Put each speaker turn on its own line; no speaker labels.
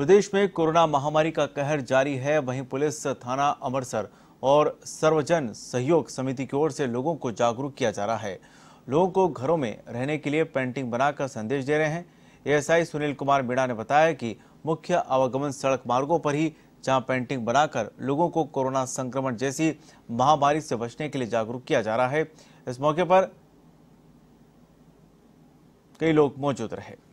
प्रदेश में कोरोना महामारी का कहर जारी है वहीं पुलिस थाना अमरसर और सर्वजन सहयोग समिति की ओर से लोगों को जागरूक किया जा रहा है लोगों को घरों में रहने के लिए पेंटिंग बनाकर संदेश दे रहे हैं एएसआई सुनील कुमार मीणा ने बताया कि मुख्य आवागमन सड़क मार्गों पर ही जहां पेंटिंग बनाकर लोगों को कोरोना संक्रमण जैसी महामारी से बचने के लिए जागरूक किया जा रहा है इस मौके पर कई लोग मौजूद रहे